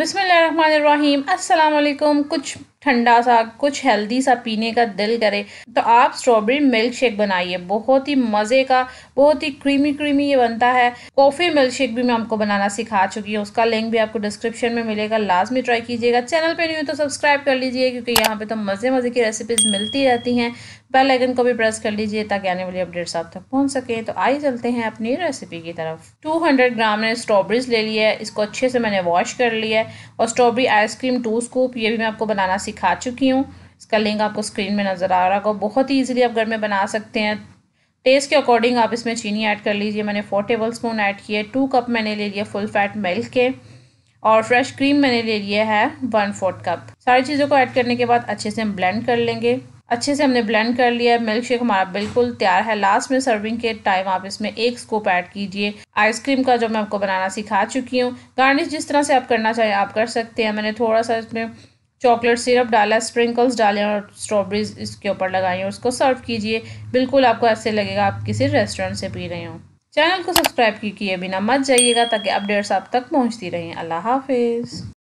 बिसमीम अस्सलाम कुछ ठंडा सा कुछ हेल्दी सा पीने का दिल करे तो आप स्ट्रॉबेरी मिल्क शेक बनाइए बहुत ही मज़े का बहुत ही क्रीमी क्रीमी ये बनता है कॉफ़ी मिल्क शेक भी मैं आपको बनाना सिखा चुकी हूँ उसका लिंक भी आपको डिस्क्रिप्शन में मिलेगा लास्ट में ट्राई कीजिएगा चैनल पे नहीं हो तो सब्सक्राइब कर लीजिए क्योंकि यहाँ पे तो मज़े मज़े की रेसिपीज़ मिलती रहती हैं बेल आइकन को भी प्रेस कर लीजिए ताकि आने वाली अपडेट्स आप तक पहुँच सकें तो आइए चलते हैं अपनी रेसिपी की तरफ हंड्रेड ग्राम ने स्ट्रॉबेरीज ले लिया है इसको अच्छे से मैंने वॉश कर लिया है और स्ट्रॉबेरी आइसक्रीम टू स्कूप ये भी मैं आपको बनाना सिखा चुकी हूँ इसका लिंक आपको स्क्रीन में नज़र आ रहा होगा बहुत ही ईजिली आप घर में बना सकते हैं टेस्ट के अकॉर्डिंग आप इसमें चीनी ऐड कर लीजिए मैंने फोर टेबल स्पून ऐड किए टू कप मैंने ले लिया फुल फैट मिल्क के और फ्रेश क्रीम मैंने ले लिया है वन फोर्थ कप सारी चीज़ों को ऐड करने के बाद अच्छे से हम ब्लेंड कर लेंगे अच्छे से हमने ब्लेंड कर लिया है मिल्क शेक हमारा बिल्कुल तैयार है लास्ट में सर्विंग के टाइम आप इसमें एक स्कूप ऐड कीजिए आइसक्रीम का जो मैं आपको बनाना सिखा चुकी हूँ गार्निश जिस तरह से आप करना चाहिए आप कर सकते हैं मैंने थोड़ा सा इसमें चॉकलेट सिरप डाला स्प्रिंकल्स डाले और स्ट्रॉबेरीज इसके ऊपर लगाई और उसको सर्व कीजिए बिल्कुल आपको ऐसे लगेगा आप किसी रेस्टोरेंट से पी रहे हो चैनल को सब्सक्राइब किए बिना मत जाइएगा ताकि अपडेट्स आप तक पहुँचती रहें अल्लाह हाफिज़